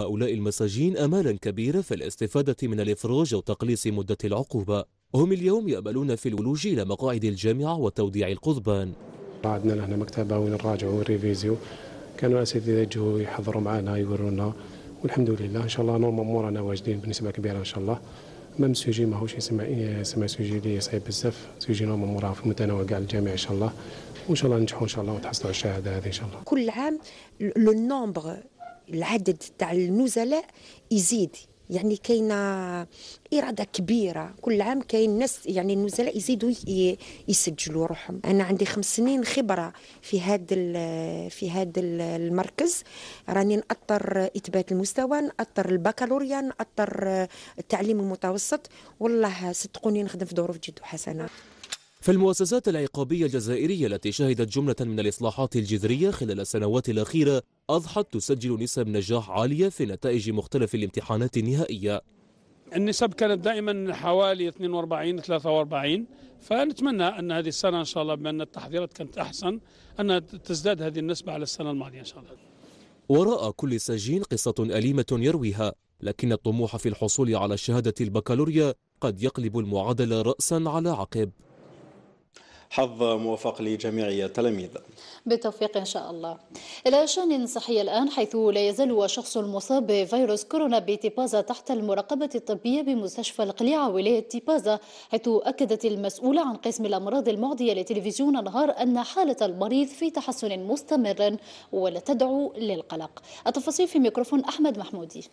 هؤلاء المساجين أمالا كبيرة في الاستفادة من الإفراج وتقليص مدة العقوبة هم اليوم يأملون في الولوج إلى مقاعد الجامعة وتوديع القضبان عندنا لهنا مكتبة ونراجعوا ونريفيزيو كانوا الأساتذة يجوا يحضروا معنا يورونا والحمد لله إن شاء الله نورمال مورانا واجدين بنسبة كبيرة إن شاء الله مام سوجي ماهوش يسمى يسمى سوجي اللي صعيب بزاف سوجي نورمال موراه في متناول كاع الجامعة إن شاء الله وان شاء الله ننجحوا ان شاء الله وتحصلوا على الشهاده هذه ان شاء الله كل عام لو نومبغ العدد تاع النزلاء يزيد يعني كاينه اراده كبيره كل عام كاين ناس يعني النزلاء يزيدوا يسجلوا روحهم انا عندي خمس سنين خبره في هذا في هذا المركز راني ناطر اثبات المستوى ناطر البكالوريا ناطر التعليم المتوسط والله صدقوني نخدم في ظروف جد وحسنه في المؤسسات العقابية الجزائرية التي شهدت جملة من الإصلاحات الجذرية خلال السنوات الأخيرة أضحت تسجل نسب نجاح عالية في نتائج مختلف الامتحانات النهائية النسب كانت دائما حوالي 42 43 فنتمنى ان هذه السنه ان شاء الله بما ان التحضيرات كانت احسن ان تزداد هذه النسبه على السنه الماضيه ان شاء الله. وراء كل سجين قصه اليمه يرويها، لكن الطموح في الحصول على شهاده البكالوريا قد يقلب المعادله راسا على عقب. حظ موفق لجميع التلاميذ بالتوفيق إن شاء الله إلى شأن صحي الآن حيث لا يزال الشخص المصاب بفيروس كورونا بتيبازا تحت المراقبة الطبية بمستشفى القليعة ولاية تيبازا حيث أكدت المسؤولة عن قسم الأمراض المعدية لتلفزيون النهار أن حالة المريض في تحسن مستمر ولا تدعو للقلق التفاصيل في ميكروفون أحمد محمودي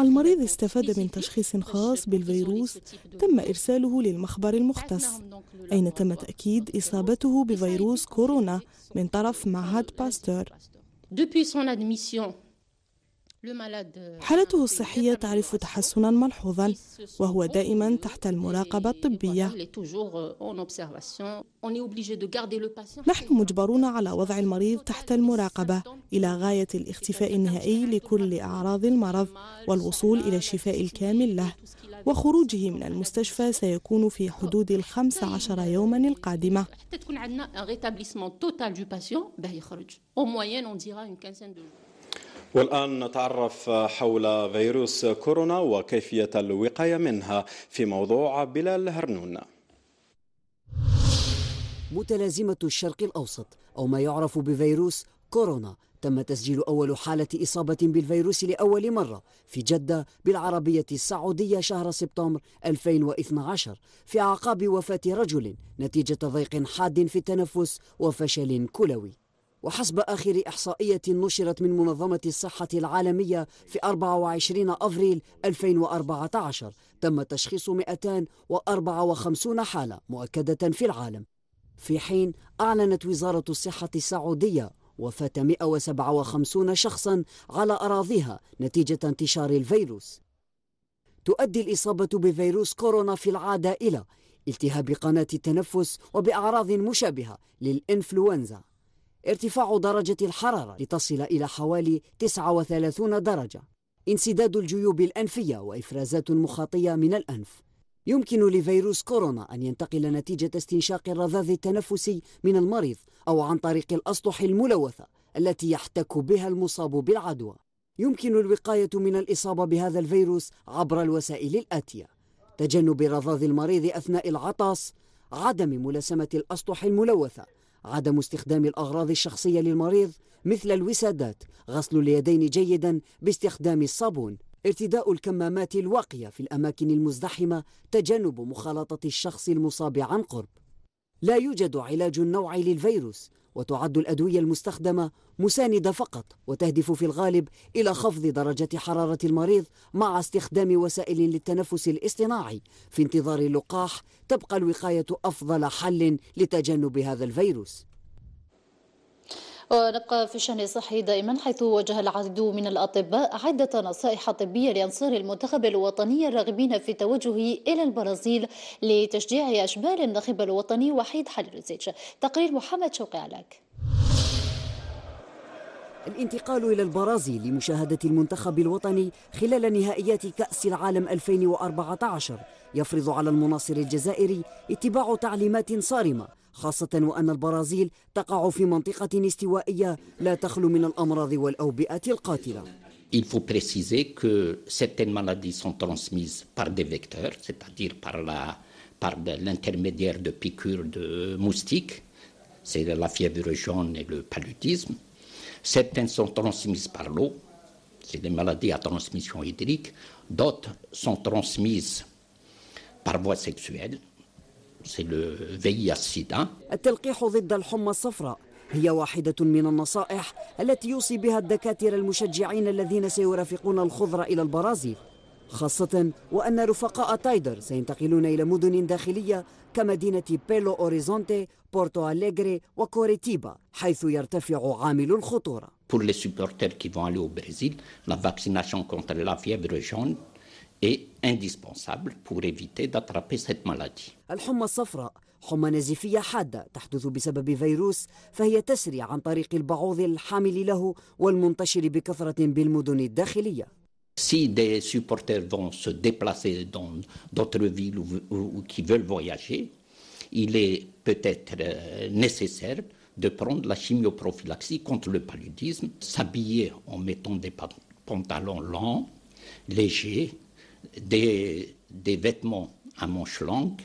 المريض استفاد من تشخيص خاص بالفيروس تم إرساله للمخبر المختص أين تم تأكيد إصابته بفيروس كورونا من طرف معهد باستور. Euh, حالته الصحية تعرف تحسنا ملحوظا وهو دائما تحت المراقبة الطبية euh, نحن مجبرون على وضع المريض تحت المراقبة إلى غاية الاختفاء النهائي لكل أعراض المرض والوصول إلى الشفاء الكامل له وخروجه من المستشفى سيكون في oh, حدود الخمس عشر يوما القادمة والآن نتعرف حول فيروس كورونا وكيفية الوقاية منها في موضوع بلال هرنون متلازمة الشرق الأوسط أو ما يعرف بفيروس كورونا تم تسجيل أول حالة إصابة بالفيروس لأول مرة في جدة بالعربية السعودية شهر سبتمبر 2012 في أعقاب وفاة رجل نتيجة ضيق حاد في التنفس وفشل كلوي وحسب آخر إحصائية نشرت من منظمة الصحة العالمية في 24 أفريل 2014 تم تشخيص 254 حالة مؤكدة في العالم في حين أعلنت وزارة الصحة السعودية وفاة 157 شخصا على أراضيها نتيجة انتشار الفيروس تؤدي الإصابة بفيروس كورونا في العادة إلى التهاب قناة التنفس وبأعراض مشابهة للإنفلونزا ارتفاع درجة الحرارة لتصل إلى حوالي 39 درجة انسداد الجيوب الأنفية وإفرازات مخاطية من الأنف يمكن لفيروس كورونا أن ينتقل نتيجة استنشاق الرذاذ التنفسي من المريض أو عن طريق الأسطح الملوثة التي يحتك بها المصاب بالعدوى يمكن الوقاية من الإصابة بهذا الفيروس عبر الوسائل الآتية تجنب رذاذ المريض أثناء العطاس عدم ملاسمة الأسطح الملوثة عدم استخدام الأغراض الشخصية للمريض مثل الوسادات غسل اليدين جيدا باستخدام الصابون ارتداء الكمامات الواقية في الأماكن المزدحمة تجنب مخالطة الشخص المصاب عن قرب لا يوجد علاج نوعي للفيروس وتعد الأدوية المستخدمة مساندة فقط وتهدف في الغالب إلى خفض درجة حرارة المريض مع استخدام وسائل للتنفس الاصطناعي في انتظار اللقاح تبقى الوقاية أفضل حل لتجنب هذا الفيروس ونبقى في الشان الصحي دائما حيث وجه العديد من الأطباء عدة نصائح طبية لأنصار المنتخب الوطني الراغبين في التوجه إلى البرازيل لتشجيع أشبال الناخب الوطني وحيد حلزيتش تقرير محمد شوقي علاك الانتقال إلى البرازيل لمشاهدة المنتخب الوطني خلال نهائيات كأس العالم 2014 يفرض على المناصر الجزائري اتباع تعليمات صارمة Il faut préciser que certaines maladies sont transmises par des vecteurs, c'est-à-dire par, par l'intermédiaire de piqûres de moustiques, c'est la fièvre jaune et le paludisme. Certaines sont transmises par l'eau, c'est des maladies à transmission hydrique. D'autres sont transmises par voie sexuelle, التلقيح ضد الحمى الصفراء هي واحدة من النصائح التي يوصي بها الدكاترة المشجعين الذين سيرافقون الخضرة إلى البرازيل خاصة وأن رفقاء تايدر سينتقلون إلى مدن داخلية كمدينة بيلو أوريزونتي، بورتو أليغري وكوريتيبا حيث يرتفع عامل الخطورة. Pour les supporters qui vont aller au Brésil, la vaccination contre la fièvre jaune est indispensable pour éviter d'attraper cette maladie. Si des supporters vont se déplacer dans d'autres villes ou, ou qui veulent voyager, il est peut-être euh, nécessaire de prendre la chimioprophylaxie contre le paludisme, s'habiller en mettant des pantalons lents, légers, des, des vêtements à manches longues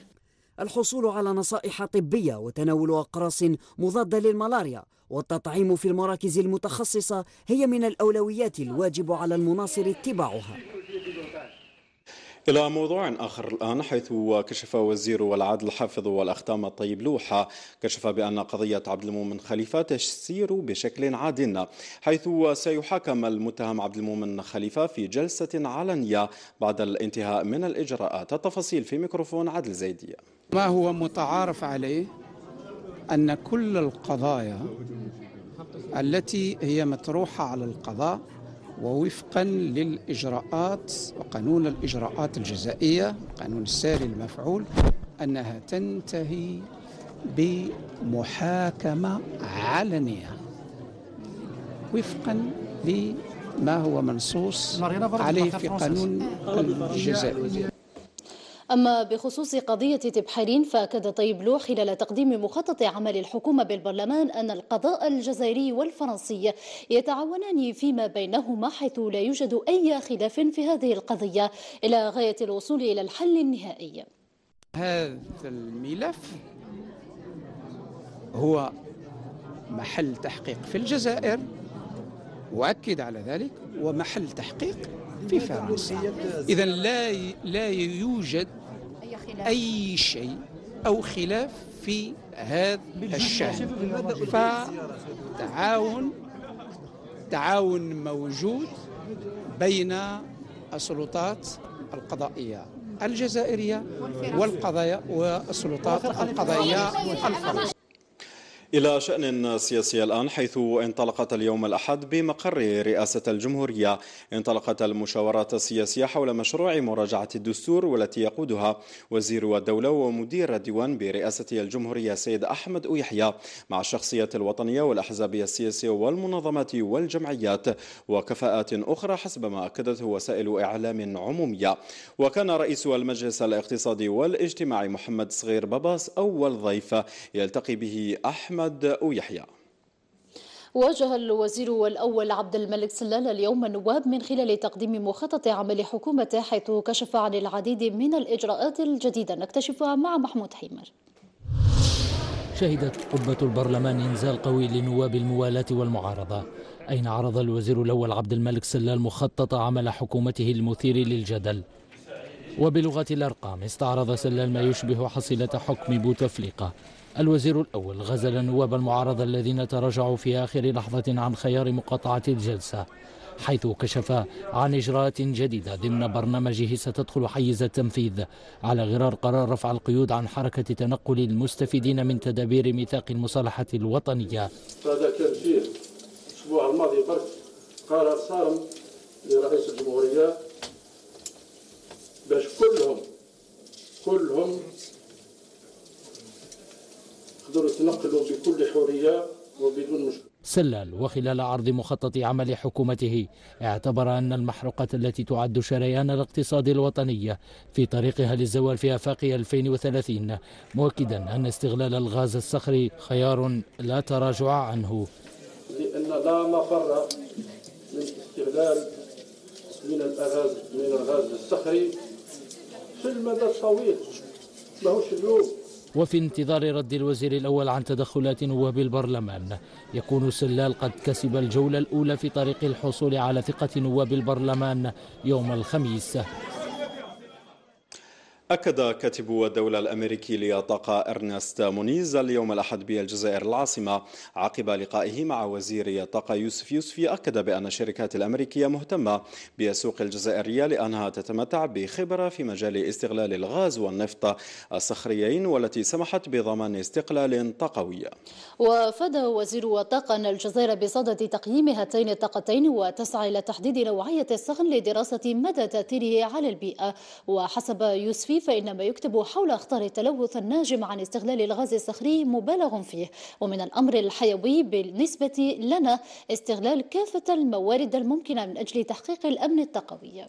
الحصول على نصائح طبية وتناول أقراص مضادة للملاريا والتطعيم في المراكز المتخصصة هي من الأولويات الواجب على المناصر اتباعها إلى موضوع آخر الآن حيث كشف وزير العدل حافظ والأختام الطيب لوحة كشف بأن قضية عبد المؤمن خليفة تسير بشكل عاد حيث سيحاكم المتهم عبد المؤمن خليفة في جلسة علنية بعد الانتهاء من الإجراءات التفاصيل في ميكروفون عدل زيدية ما هو متعارف عليه أن كل القضايا التي هي مطروحة على القضاء ووفقا للإجراءات وقانون الإجراءات الجزائية قانون الساري المفعول أنها تنتهي بمحاكمة علنية وفقا لما هو منصوص عليه في قانون أه. الجزائر أما بخصوص قضية تبحرين فأكد طيب لو خلال تقديم مخطط عمل الحكومة بالبرلمان أن القضاء الجزائري والفرنسي يتعاونان فيما بينهما حيث لا يوجد أي خلاف في هذه القضية إلى غاية الوصول إلى الحل النهائي هذا الملف هو محل تحقيق في الجزائر وأكد على ذلك ومحل تحقيق في فرنسا إذا لا لا يوجد أي شيء أو خلاف في هذا الشأن فتعاون تعاون موجود بين السلطات القضائية الجزائرية والقضايا والسلطات القضائية الفرنسية إلى شأن سياسي الآن حيث انطلقت اليوم الأحد بمقر رئاسة الجمهورية انطلقت المشاورات السياسية حول مشروع مراجعة الدستور والتي يقودها وزير الدولة ومدير الديوان برئاسة الجمهورية سيد أحمد أويحيا مع الشخصيات الوطنية والأحزاب السياسية والمنظمات والجمعيات وكفاءات أخرى حسب ما أكدته وسائل إعلام عمومية وكان رئيس المجلس الاقتصادي والاجتماعي محمد صغير باباس أول ضيف يلتقي به أحمد محمد ويحيى واجه الوزير والأول عبد الملك سلال اليوم النواب من خلال تقديم مخطط عمل حكومته حيث كشف عن العديد من الإجراءات الجديدة نكتشفها مع محمود حيمر شهدت قبة البرلمان إنزال قوي لنواب الموالاة والمعارضة أين عرض الوزير الأول عبد الملك سلال مخطط عمل حكومته المثير للجدل وبلغة الأرقام استعرض سلال ما يشبه حصيلة حكم بوتفليقة الوزير الأول غزل نواب المعارضة الذين تراجعوا في آخر لحظة عن خيار مقاطعة الجلسة حيث كشف عن إجراءات جديدة ضمن برنامجه ستدخل حيز التنفيذ على غرار قرار رفع القيود عن حركة تنقل المستفيدين من تدابير ميثاق المصالحة الوطنية هذا كان فيه الأسبوع الماضي برك قرار صارم لرئيس الجمهورية باش كلهم كلهم تقدر تنقلوا بكل حريه وبدون مشكله سلال وخلال عرض مخطط عمل حكومته اعتبر أن المحروقات التي تعد شريان الاقتصاد الوطني في طريقها للزوال في آفاق 2030 مؤكدا أن استغلال الغاز الصخري خيار لا تراجع عنه لأن لا مفر من استغلال من الغاز من الغاز الصخري في المدى الطويل ماهوش اليوم وفي انتظار رد الوزير الأول عن تدخلات نواب البرلمان يكون سلال قد كسب الجولة الأولى في طريق الحصول على ثقة نواب البرلمان يوم الخميس أكد كاتب الدولة الأمريكي للطاقة إرنست مونيز اليوم الأحد بالجزائر العاصمة عقب لقائه مع وزير الطاقة يوسف يوسفي أكد بأن الشركات الأمريكية مهتمة بالسوق الجزائرية لأنها تتمتع بخبرة في مجال استغلال الغاز والنفط الصخريين والتي سمحت بضمان استقلال طاقوي وأفاد وزير الطاقة أن الجزائر بصدد تقييم هاتين الطاقتين وتسعى إلى تحديد نوعية الصخن لدراسة مدى تأثيره على البيئة وحسب يوسفي الصحفي فإن ما يكتب حول أخطار التلوث الناجم عن استغلال الغاز الصخري مبالغ فيه ومن الأمر الحيوي بالنسبة لنا استغلال كافة الموارد الممكنة من أجل تحقيق الأمن الطاقوي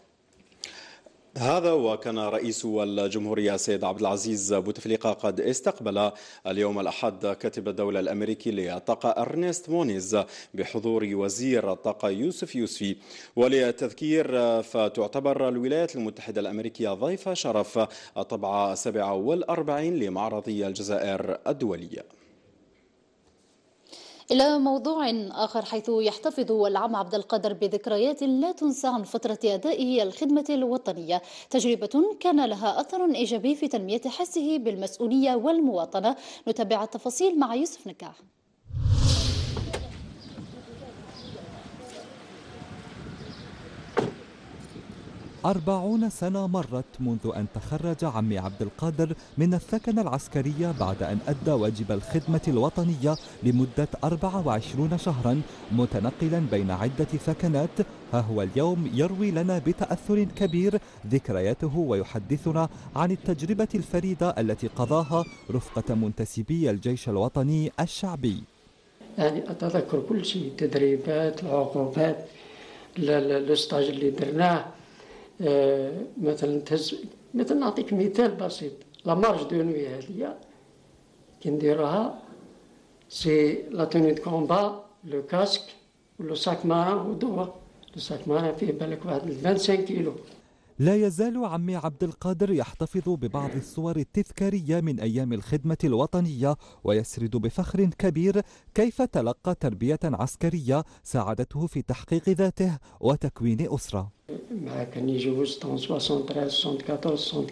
هذا وكان رئيس الجمهورية سيد عبد العزيز بوتفليقة قد استقبل اليوم الأحد كاتب الدولة الأمريكي للطاقة أرنست مونيز بحضور وزير الطاقة يوسف يوسفي وللتذكير فتعتبر الولايات المتحدة الأمريكية ضيف شرف الطبعة 47 لمعرض الجزائر الدولية إلى موضوع آخر حيث يحتفظ العم عبد القادر بذكريات لا تنسى عن فترة أدائه الخدمة الوطنية تجربة كان لها أثر إيجابي في تنمية حسه بالمسؤولية والمواطنة نتابع التفاصيل مع يوسف نكاح أربعون سنة مرت منذ أن تخرج عمي عبد القادر من الثكنة العسكرية بعد أن أدى واجب الخدمة الوطنية لمدة 24 شهرا متنقلا بين عدة ثكنات ها هو اليوم يروي لنا بتأثر كبير ذكرياته ويحدثنا عن التجربة الفريدة التي قضاها رفقة منتسبي الجيش الوطني الشعبي يعني أتذكر كل شيء التدريبات العقوبات الاستاج اللي درناه مثلا تهز مثلا نعطيك مثال بسيط لا مارج دو نوي هادي كي نديروها سي لا توني دو كومبا لو كاسك ولو ساك مارا ودوا لو ساك مارا فيه بالك واحد 25 كيلو لا يزال عمي عبد القادر يحتفظ ببعض الصور التذكارية من أيام الخدمة الوطنية ويسرد بفخر كبير كيف تلقى تربية عسكرية ساعدته في تحقيق ذاته وتكوين أسرة الحمد كان 73 74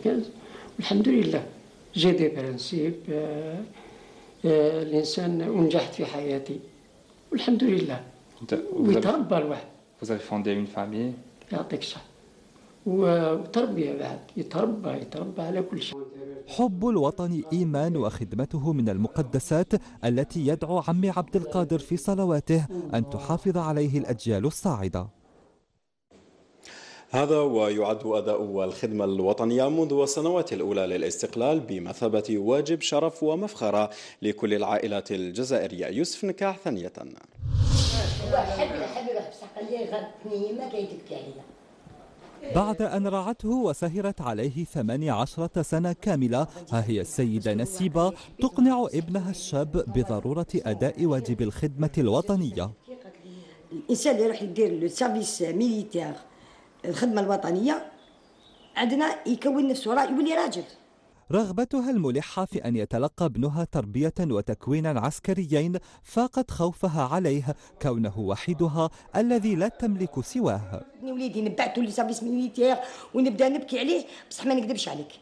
75 لله جي دي برانسيب آه، آه، الإنسان ونجحت في حياتي والحمد لله ويتربى الواحد Vous avez fondé une famille يعطيك الصحة وتربية بعد يتربى يتربى على كل شيء حب الوطن إيمان وخدمته من المقدسات التي يدعو عمي عبد القادر في صلواته أن تحافظ عليه الأجيال الصاعدة هذا ويعد أداء الخدمة الوطنية منذ السنوات الأولى للاستقلال بمثابة واجب شرف ومفخرة لكل العائلات الجزائرية يوسف نكاح ثانية بعد أن رعته وسهرت عليه ثماني عشرة سنة كاملة ها هي السيدة نسيبة تقنع ابنها الشاب بضرورة أداء واجب الخدمة الوطنية الإنسان اللي راح يدير لو سيرفيس ميليتير الخدمة الوطنية عندنا يكون نفسه يولي راجل رغبتها الملحة في أن يتلقى ابنها تربية وتكوينا عسكريين فاقت خوفها عليه كونه وحيدها الذي لا تملك سواه ابني وليدي نبعته لسيرفيس ميليتير ونبدا نبكي عليه بصح ما نكذبش عليك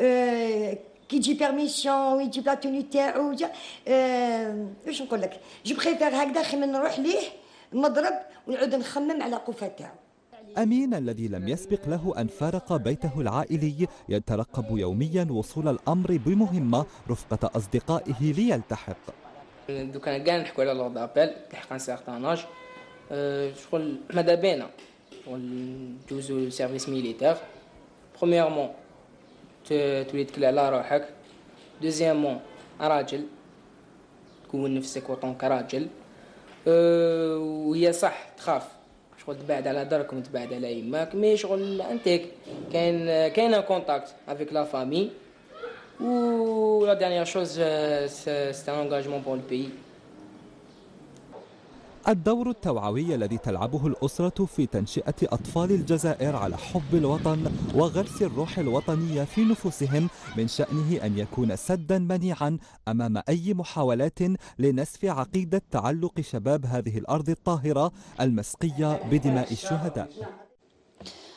آه، كي تجي بيرميسيون ويجيب لا توني تاعو أه واش نقول لك جو بريفير هكذا خي من نروح ليه نضرب ونعود نخمم على قوفه تاعو أمين الذي لم يسبق له أن فارق بيته العائلي يترقب يوميا وصول الأمر بمهمة رفقة أصدقائه ليلتحق دوكا كاع نحكوا على لور دابيل اج أه، شغل بينا ندوزو لسيرفيس تولي على روحك دوزيامون راجل تكون نفسك وطنك راجل أه، وهي صح تخاف شغل تبعد على درك وتبعد على يماك مي شغل انتك كاين كاين ان كونتاكت افيك لا فامي و لا ديرنيير شوز سي ان انغاجمون بور البيي الدور التوعوي الذي تلعبه الأسرة في تنشئة أطفال الجزائر على حب الوطن وغرس الروح الوطنية في نفوسهم من شأنه أن يكون سدا منيعا أمام أي محاولات لنسف عقيدة تعلق شباب هذه الأرض الطاهرة المسقية بدماء الشهداء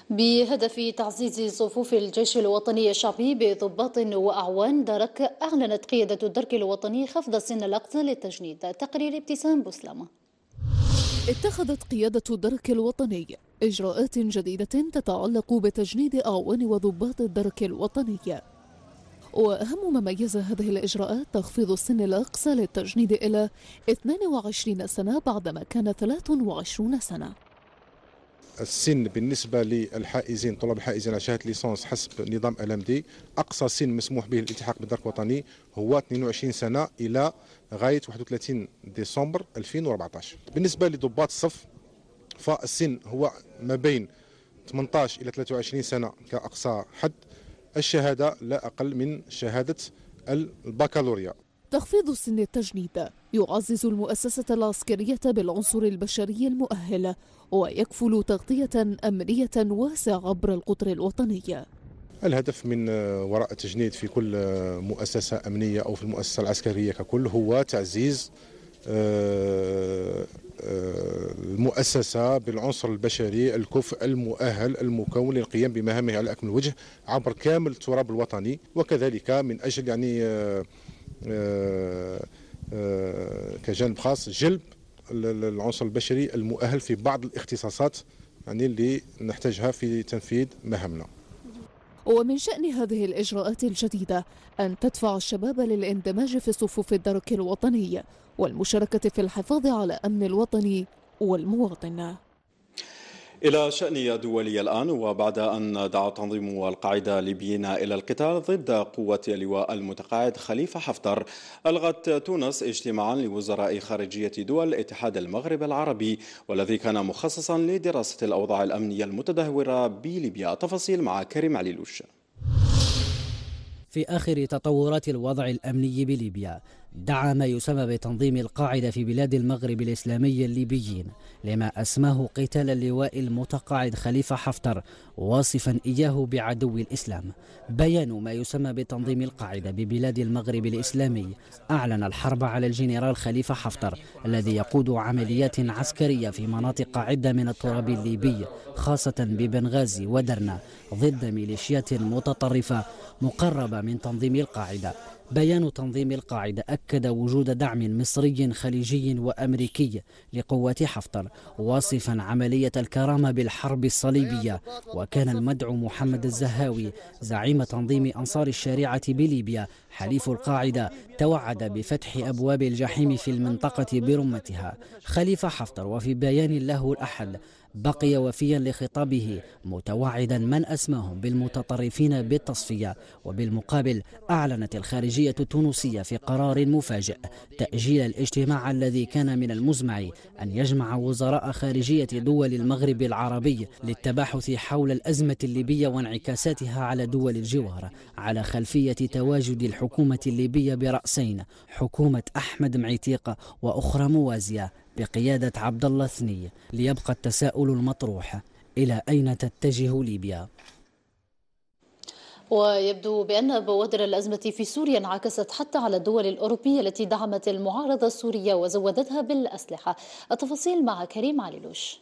بهدف تعزيز صفوف الجيش الوطني الشعبي بضباط وأعوان درك أعلنت قيادة الدرك الوطني خفض سن الأقصى للتجنيد تقرير ابتسام بوسلامه اتخذت قيادة الدرك الوطني إجراءات جديدة تتعلق بتجنيد أعوان وضباط الدرك الوطني وأهم ما ميز هذه الإجراءات تخفيض السن الأقصى للتجنيد إلى 22 سنة بعدما كان 23 سنة السن بالنسبة للحائزين طلاب الحائزين على شهادة ليسانس حسب نظام دي أقصى سن مسموح به الالتحاق بالدرك الوطني هو 22 سنة إلى غايه 31 ديسمبر 2014 بالنسبه لضباط الصف فالسن هو ما بين 18 الى 23 سنه كاقصى حد الشهاده لا اقل من شهاده البكالوريا تخفيض سن التجنيد يعزز المؤسسة العسكرية بالعنصر البشري المؤهل ويكفل تغطية أمنية واسعة عبر القطر الوطني الهدف من آه، وراء التجنيد في كل آه، مؤسسة أمنية أو في المؤسسة العسكرية ككل هو تعزيز آه، المؤسسة بالعنصر البشري الكفء المؤهل المكون للقيام بمهامه على أكمل وجه عبر كامل التراب الوطني وكذلك من أجل يعني كجانب خاص جلب العنصر البشري المؤهل في بعض الاختصاصات يعني اللي نحتاجها في تنفيذ مهامنا ومن شأن هذه الإجراءات الجديدة أن تدفع الشباب للاندماج في صفوف الدرك الوطني والمشاركة في الحفاظ على أمن الوطن والمواطن إلى شأن دولي الآن وبعد أن دعا تنظيم القاعدة الليبيين إلى القتال ضد قوة اللواء المتقاعد خليفة حفتر ألغت تونس اجتماعا لوزراء خارجية دول اتحاد المغرب العربي والذي كان مخصصا لدراسة الأوضاع الأمنية المتدهورة بليبيا تفاصيل مع كريم عليلوش في آخر تطورات الوضع الأمني بليبيا دعا ما يسمى بتنظيم القاعدة في بلاد المغرب الإسلامي الليبيين لما أسماه قتال اللواء المتقاعد خليفة حفتر واصفا إياه بعدو الإسلام بيان ما يسمى بتنظيم القاعدة ببلاد المغرب الإسلامي أعلن الحرب على الجنرال خليفة حفتر الذي يقود عمليات عسكرية في مناطق عدة من التراب الليبي خاصة ببنغازي ودرنا ضد ميليشيات متطرفة مقربة من تنظيم القاعدة بيان تنظيم القاعدة أكد وجود دعم مصري خليجي وأمريكي لقوات حفتر واصفا عملية الكرامة بالحرب الصليبية وكان المدعو محمد الزهاوي زعيم تنظيم أنصار الشريعة بليبيا حليف القاعدة توعد بفتح أبواب الجحيم في المنطقة برمتها خليفة حفتر وفي بيان له الأحد بقي وفيا لخطابه متوعدا من أسماهم بالمتطرفين بالتصفية وبالمقابل أعلنت الخارجية التونسية في قرار مفاجئ تأجيل الاجتماع الذي كان من المزمع أن يجمع وزراء خارجية دول المغرب العربي للتباحث حول الأزمة الليبية وانعكاساتها على دول الجوار على خلفية تواجد الحكومة الليبية برأسين حكومة أحمد معتيقة وأخرى موازية بقيادة عبد الله الثني ليبقى التساؤل المطروح إلى أين تتجه ليبيا؟ ويبدو بأن بوادر الأزمة في سوريا انعكست حتى على الدول الأوروبية التي دعمت المعارضة السورية وزودتها بالأسلحة التفاصيل مع كريم عليلوش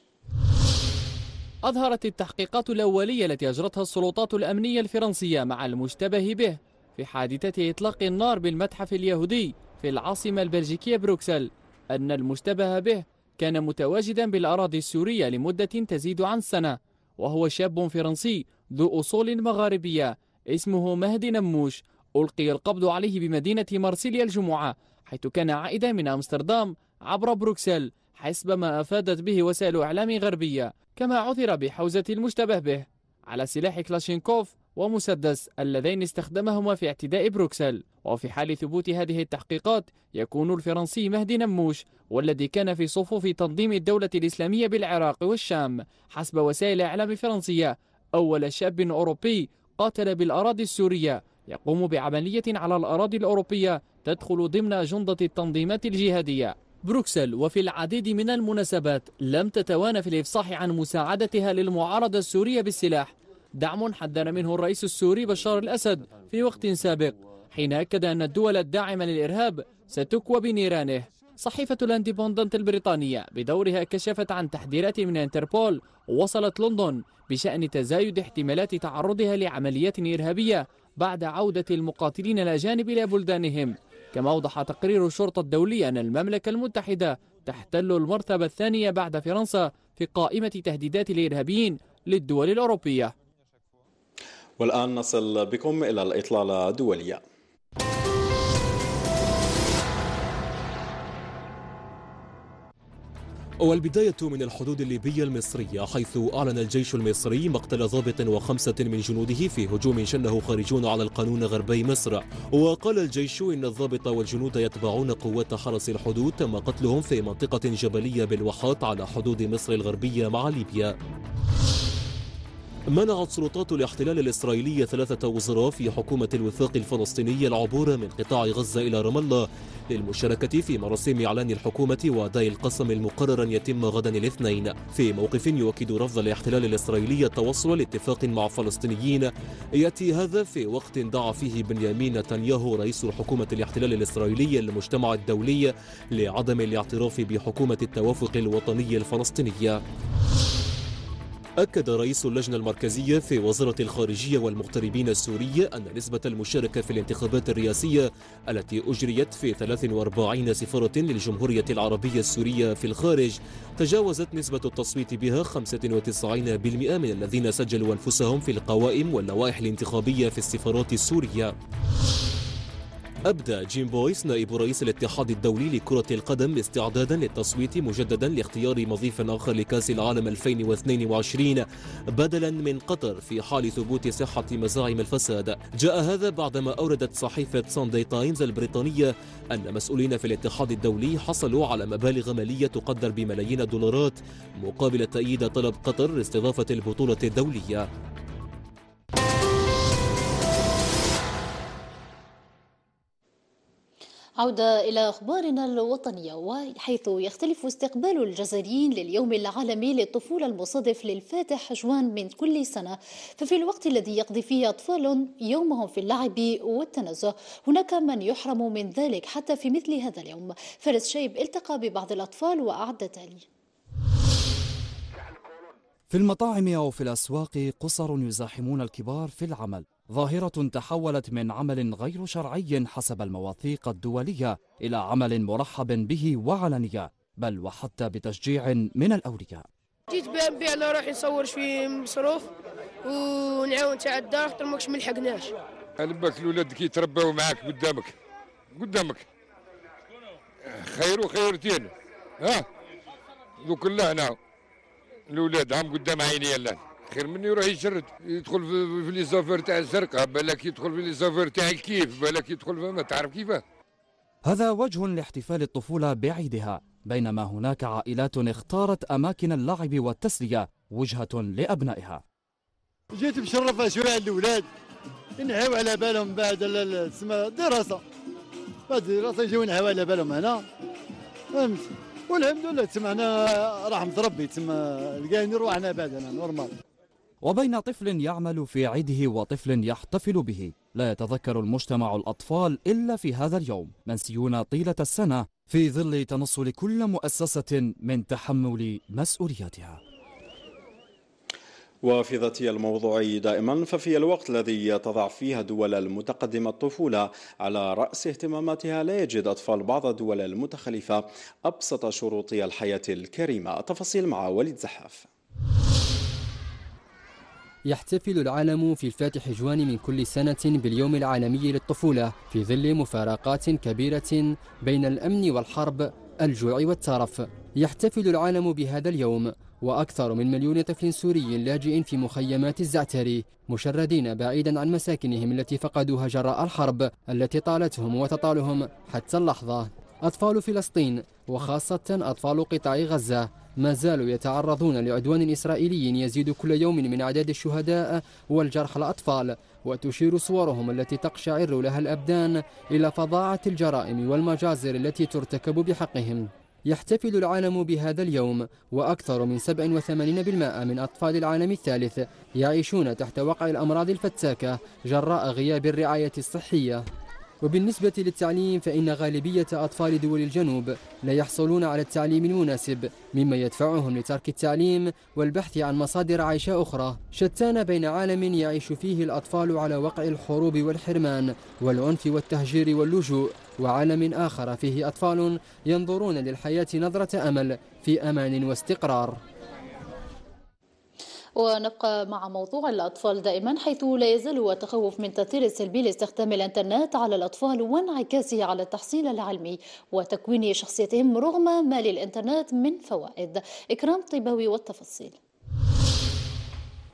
أظهرت التحقيقات الأولية التي أجرتها السلطات الأمنية الفرنسية مع المشتبه به في حادثة إطلاق النار بالمتحف اليهودي في العاصمة البلجيكية بروكسل أن المشتبه به كان متواجدا بالأراضي السورية لمدة تزيد عن سنة وهو شاب فرنسي ذو أصول مغاربية اسمه مهدي نموش ألقي القبض عليه بمدينة مارسيليا الجمعة حيث كان عائدا من أمستردام عبر بروكسل حسب ما أفادت به وسائل إعلام غربية كما عثر بحوزة المشتبه به على سلاح كلاشينكوف ومسدس اللذين استخدمهما في اعتداء بروكسل وفي حال ثبوت هذه التحقيقات يكون الفرنسي مهدي نموش والذي كان في صفوف تنظيم الدولة الإسلامية بالعراق والشام حسب وسائل إعلام فرنسية أول شاب أوروبي قاتل بالأراضي السورية يقوم بعملية على الأراضي الأوروبية تدخل ضمن جندة التنظيمات الجهادية بروكسل وفي العديد من المناسبات لم تتوانى في الإفصاح عن مساعدتها للمعارضة السورية بالسلاح دعم حذر منه الرئيس السوري بشار الأسد في وقت سابق حين أكد أن الدول الداعمة للإرهاب ستكوى بنيرانه صحيفة الانديبوندنت البريطانية بدورها كشفت عن تحذيرات من انتربول وصلت لندن بشأن تزايد احتمالات تعرضها لعمليات إرهابية بعد عودة المقاتلين الأجانب إلى بلدانهم كما أوضح تقرير الشرطة الدولية أن المملكة المتحدة تحتل المرتبة الثانية بعد فرنسا في قائمة تهديدات الإرهابيين للدول الأوروبية والآن نصل بكم إلى الإطلالة الدولية والبداية من الحدود الليبية المصرية حيث أعلن الجيش المصري مقتل ضابط وخمسة من جنوده في هجوم شنه خارجون على القانون غربي مصر وقال الجيش إن الضابط والجنود يتبعون قوات حرس الحدود تم قتلهم في منطقة جبلية بالوحات على حدود مصر الغربية مع ليبيا منعت سلطات الاحتلال الإسرائيلي ثلاثة وزراء في حكومة الوفاق الفلسطيني العبور من قطاع غزة إلى رام الله للمشاركة في مراسم إعلان الحكومة وأداء القسم المقرر أن يتم غدا الاثنين في موقف يؤكد رفض الاحتلال الإسرائيلي التوصل لاتفاق مع فلسطينيين يأتي هذا في وقت دعا فيه بنيامين نتنياهو رئيس حكومة الاحتلال الإسرائيلي المجتمع الدولي لعدم الاعتراف بحكومة التوافق الوطني الفلسطينية أكد رئيس اللجنة المركزية في وزارة الخارجية والمغتربين السورية أن نسبة المشاركة في الانتخابات الرئاسية التي أجريت في 43 سفارة للجمهورية العربية السورية في الخارج تجاوزت نسبة التصويت بها 95% من الذين سجلوا أنفسهم في القوائم واللوائح الانتخابية في السفارات السورية أبدى جيم بويس نائب رئيس الاتحاد الدولي لكرة القدم استعدادا للتصويت مجددا لاختيار مضيف آخر لكأس العالم 2022 بدلا من قطر في حال ثبوت صحة مزاعم الفساد جاء هذا بعدما أوردت صحيفة ساندي تايمز البريطانية أن مسؤولين في الاتحاد الدولي حصلوا على مبالغ مالية تقدر بملايين الدولارات مقابل تأييد طلب قطر لاستضافة البطولة الدولية عودة إلى أخبارنا الوطنية وحيث يختلف استقبال الجزائريين لليوم العالمي للطفولة المصادف للفاتح جوان من كل سنة ففي الوقت الذي يقضي فيه أطفال يومهم في اللعب والتنزه هناك من يحرم من ذلك حتى في مثل هذا اليوم فارس شيب التقى ببعض الأطفال وأعد تالي في المطاعم أو في الأسواق قصر يزاحمون الكبار في العمل ظاهرة تحولت من عمل غير شرعي حسب المواثيق الدولية إلى عمل مرحب به وعلنية بل وحتى بتشجيع من الأولياء جيت بأبي على روحي نصور شوية مصروف ونعاون تاع الدار خاطر ماكش ملحقناش أنا بالك الولاد كي يترباو معاك قدامك قدامك خير وخيرتين ها دوك الله هنا الولاد عم قدام عيني الله خير منه يروح يشرد يدخل في لي زافير تاع الزرقاء بالك يدخل في لي زافير تاع الكيف بالك يدخل ما تعرف كيفاه هذا وجه لاحتفال الطفولة بعيدها بينما هناك عائلات اختارت أماكن اللعب والتسلية وجهة لأبنائها جيت مشرفة شوية الأولاد نعاو على بالهم بعد تسمى بعد الدراسة يجيو نعاو على بالهم هنا فهمت والحمد لله تسمى رحمة ربي تسمى لقاين روحنا بعد نورمال وبين طفل يعمل في عيده وطفل يحتفل به لا يتذكر المجتمع الأطفال إلا في هذا اليوم منسيون طيلة السنة في ظل تنصل كل مؤسسة من تحمل مسؤولياتها وفي ذاتي الموضوع دائما ففي الوقت الذي تضع فيها دول المتقدمة الطفولة على رأس اهتماماتها لا يجد أطفال بعض الدول المتخلفة أبسط شروط الحياة الكريمة تفاصيل مع وليد زحاف يحتفل العالم في الفاتح جوان من كل سنة باليوم العالمي للطفولة في ظل مفارقات كبيرة بين الأمن والحرب الجوع والترف يحتفل العالم بهذا اليوم وأكثر من مليون طفل سوري لاجئ في مخيمات الزعتري مشردين بعيدا عن مساكنهم التي فقدوها جراء الحرب التي طالتهم وتطالهم حتى اللحظة أطفال فلسطين وخاصة أطفال قطاع غزة ما زالوا يتعرضون لعدوان إسرائيلي يزيد كل يوم من أعداد الشهداء والجرحى الأطفال وتشير صورهم التي تقشعر لها الأبدان إلى فظاعة الجرائم والمجازر التي ترتكب بحقهم يحتفل العالم بهذا اليوم وأكثر من 87% من أطفال العالم الثالث يعيشون تحت وقع الأمراض الفتاكة جراء غياب الرعاية الصحية وبالنسبة للتعليم فإن غالبية أطفال دول الجنوب لا يحصلون على التعليم المناسب مما يدفعهم لترك التعليم والبحث عن مصادر عيش أخرى شتان بين عالم يعيش فيه الأطفال على وقع الحروب والحرمان والعنف والتهجير واللجوء وعالم آخر فيه أطفال ينظرون للحياة نظرة أمل في أمان واستقرار ونبقى مع موضوع الأطفال دائما حيث لا يزال التخوف من تأثير السلبي لاستخدام الإنترنت على الأطفال وانعكاسه على التحصيل العلمي وتكوين شخصيتهم رغم ما للإنترنت من فوائد إكرام طيباوي والتفاصيل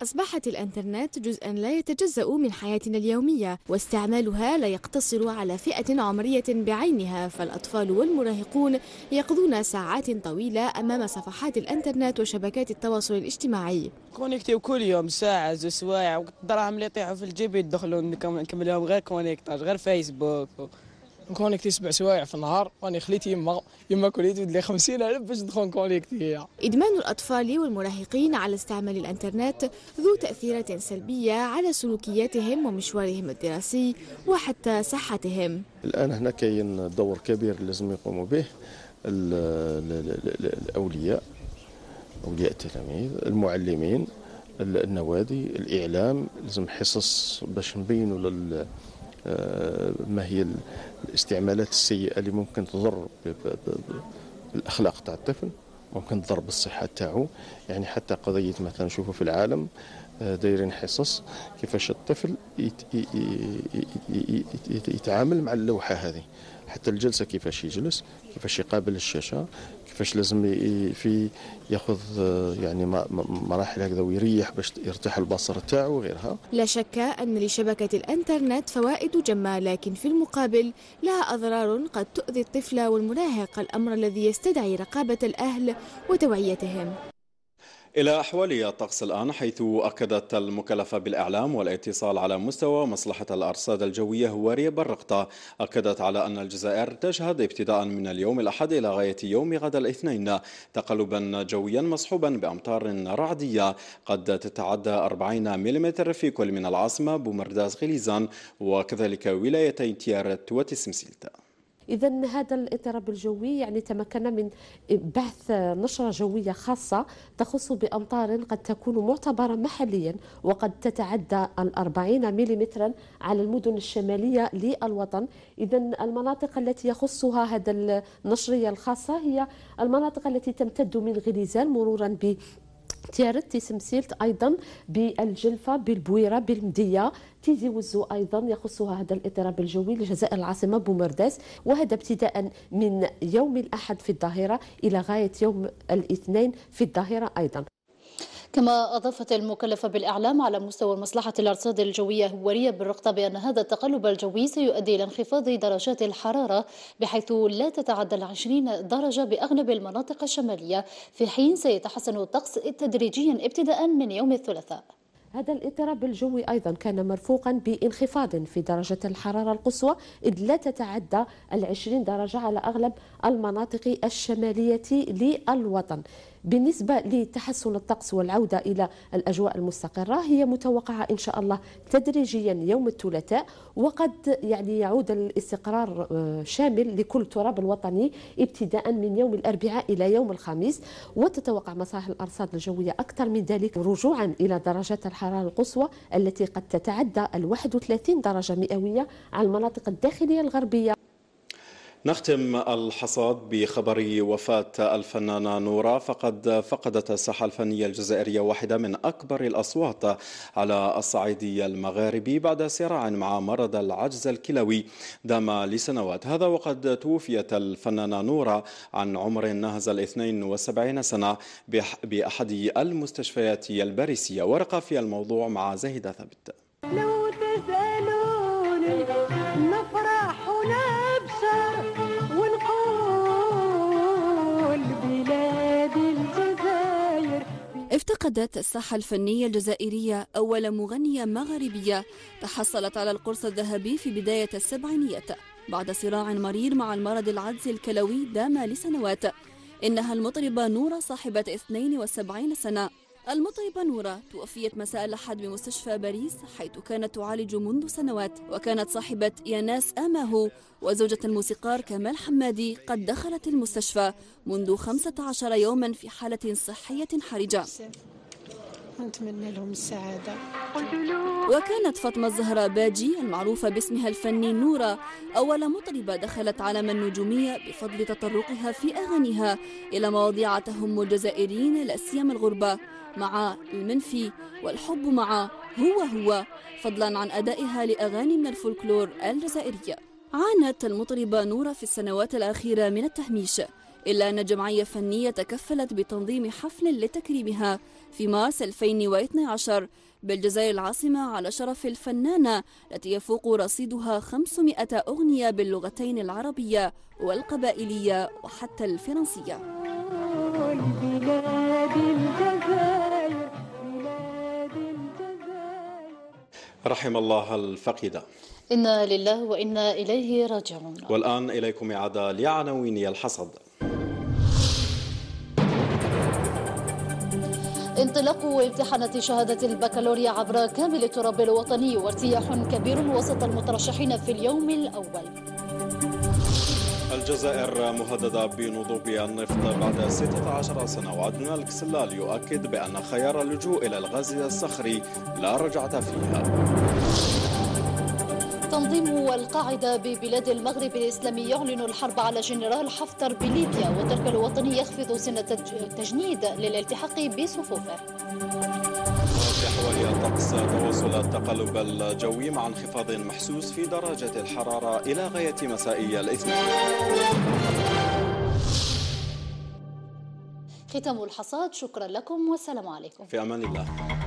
أصبحت الإنترنت جزءا لا يتجزأ من حياتنا اليومية واستعمالها لا يقتصر على فئة عمرية بعينها فالأطفال والمراهقون يقضون ساعات طويلة أمام صفحات الإنترنت وشبكات التواصل الاجتماعي كونيكتيو كل يوم ساعة زو سوايع والدراهم اللي يطيحوا في الجيب يدخلون نكملهم غير كونيكتاج غير فيسبوك نكونيكتي سبع سوايع في النهار راني خليت يما يما كليت 50 الف باش ندخل نكونيكتي ادمان الاطفال والمراهقين على استعمال الانترنت ذو تاثيرات سلبيه على سلوكياتهم ومشوارهم الدراسي وحتى صحتهم الان هنا كاين دور كبير لازم يقوموا به الاولياء اولياء التلاميذ المعلمين النوادي الاعلام لازم حصص باش نبينوا لل ما هي الاستعمالات السيئه اللي ممكن تضر بالاخلاق تاع الطفل ممكن تضر بالصحه تاعو يعني حتى قضيه مثلا نشوفوا في العالم آه، دايرين حصص كيفاش الطفل يتعامل مع اللوحه هذه حتى الجلسه كيفاش يجلس كيفاش يقابل الشاشه كيفاش لازم في ياخذ آه، يعني مراحل هكذا ويريح باش يرتاح البصر تاعو وغيرها لا شك ان لشبكه الانترنت فوائد جمه لكن في المقابل لها اضرار قد تؤذي الطفل والمراهق الامر الذي يستدعي رقابه الاهل وتوعيتهم إلى أحوال الطقس الآن حيث أكدت المكلفة بالإعلام والاتصال على مستوى مصلحة الأرصاد الجوية هواري برقطة أكدت على أن الجزائر تشهد ابتداء من اليوم الأحد إلى غاية يوم غد الاثنين تقلبا جويا مصحوبا بأمطار رعدية قد تتعدى 40 ملم في كل من العاصمة بومرداس غليزان وكذلك ولايتي تيارت وتسمسيلتا إذا هذا الاضطراب الجوي يعني تمكنا من بعث نشرة جوية خاصة تخص بأمطار قد تكون معتبرة محليا وقد تتعدى الأربعين ملم على المدن الشمالية للوطن إذا المناطق التي يخصها هذا النشرية الخاصة هي المناطق التي تمتد من غليزان مرورا ب تيارت تيسمسيلت ايضا بالجلفه بالبويره بالمديه وزو ايضا يخصها هذا الاضطراب الجوي لجزائر العاصمه بومرداس وهذا ابتداء من يوم الاحد في الظاهره الى غايه يوم الاثنين في الظاهره ايضا كما أضافت المكلفة بالإعلام على مستوى مصلحة الأرصاد الجوية هورية بالرقطة بأن هذا التقلب الجوي سيؤدي إلى انخفاض درجات الحرارة بحيث لا تتعدى العشرين درجة بأغلب المناطق الشمالية في حين سيتحسن الطقس تدريجيا ابتداء من يوم الثلاثاء هذا الاضطراب الجوي ايضا كان مرفوقا بانخفاض في درجه الحراره القصوى اذ لا تتعدى ال 20 درجه على اغلب المناطق الشماليه للوطن بالنسبة لتحسن الطقس والعودة إلى الأجواء المستقرة هي متوقعة إن شاء الله تدريجيا يوم الثلاثاء وقد يعني يعود الاستقرار آه، شامل لكل تراب الوطني ابتداء من يوم الأربعاء إلى يوم الخميس وتتوقع مصالح الأرصاد الجوية أكثر من ذلك رجوعا إلى درجات الحرارة القصوى التي قد تتعدى ال 31 درجة مئوية على المناطق الداخلية الغربية نختم الحصاد بخبر وفاة الفنانة نورا فقد فقدت الساحة الفنية الجزائرية واحدة من أكبر الأصوات على الصعيد المغاربي بعد صراع مع مرض العجز الكلوي دام لسنوات هذا وقد توفيت الفنانة نورا عن عمر ناهز ال 72 سنة بأحد المستشفيات الباريسية ورقة في الموضوع مع زاهدة ثبت افتقدت الساحة الفنية الجزائرية أول مغنية مغربية تحصلت على القرص الذهبي في بداية السبعينيات بعد صراع مرير مع المرض العدسي الكلوي دام لسنوات إنها المطربة نورة صاحبة 72 سنة المطربة نورة توفيت مساء الأحد بمستشفى باريس حيث كانت تعالج منذ سنوات وكانت صاحبة ياناس أماهو وزوجة الموسيقار كمال حمادي قد دخلت المستشفى منذ 15 يوما في حالة صحية حرجة نتمنى لهم السعادة وكانت فاطمة الزهراء باجي المعروفة باسمها الفني نورة أول مطربة دخلت عالم النجومية بفضل تطرقها في أغانيها إلى مواضيع تهم الجزائريين لا سيما الغربة مع المنفي والحب مع هو هو فضلا عن أدائها لأغاني من الفولكلور الجزائرية عانت المطربة نورة في السنوات الأخيرة من التهميش إلا أن جمعية فنية تكفلت بتنظيم حفل لتكريمها في مارس 2012 بالجزائر العاصمة على شرف الفنانة التي يفوق رصيدها 500 أغنية باللغتين العربية والقبائلية وحتى الفرنسية رحم الله الفقيدة إنا لله وإنا إليه راجعون والآن إليكم إعادة لعناوين الحصد انطلاق امتحانات شهادة البكالوريا عبر كامل التراب الوطني وارتياح كبير وسط المترشحين في اليوم الأول الجزائر مهددة بنضوب النفط بعد 16 سنة وعدنان الكسلال يؤكد بأن خيار اللجوء إلى الغاز الصخري لا رجعة فيها تنظيم القاعدة ببلاد المغرب الإسلامي يعلن الحرب على جنرال حفتر بليبيا وترك الوطني يخفض سن التجنيد للالتحاق بصفوفه بالعكس تواصل التقلب الجوي مع انخفاض محسوس في درجة الحرارة إلى غاية مسائي الاثنين ختم الحصاد شكرا لكم والسلام عليكم في أمان الله